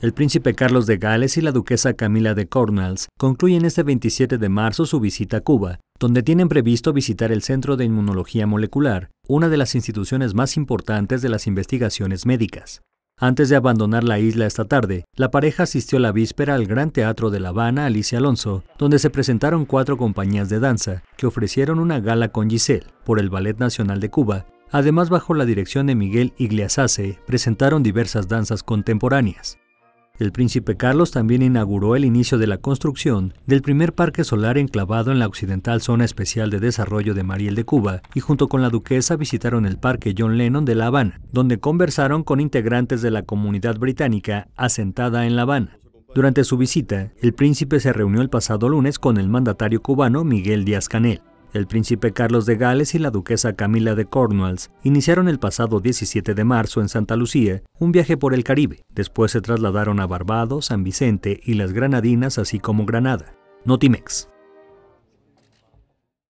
El príncipe Carlos de Gales y la duquesa Camila de Cornwalls concluyen este 27 de marzo su visita a Cuba, donde tienen previsto visitar el Centro de Inmunología Molecular, una de las instituciones más importantes de las investigaciones médicas. Antes de abandonar la isla esta tarde, la pareja asistió la víspera al Gran Teatro de La Habana Alicia Alonso, donde se presentaron cuatro compañías de danza que ofrecieron una gala con Giselle por el Ballet Nacional de Cuba. Además, bajo la dirección de Miguel Iglesias, presentaron diversas danzas contemporáneas. El príncipe Carlos también inauguró el inicio de la construcción del primer parque solar enclavado en la occidental zona especial de desarrollo de Mariel de Cuba y junto con la duquesa visitaron el parque John Lennon de La Habana, donde conversaron con integrantes de la comunidad británica asentada en La Habana. Durante su visita, el príncipe se reunió el pasado lunes con el mandatario cubano Miguel Díaz Canel. El príncipe Carlos de Gales y la duquesa Camila de Cornwalls iniciaron el pasado 17 de marzo en Santa Lucía un viaje por el Caribe. Después se trasladaron a Barbados, San Vicente y las Granadinas, así como Granada. Notimex.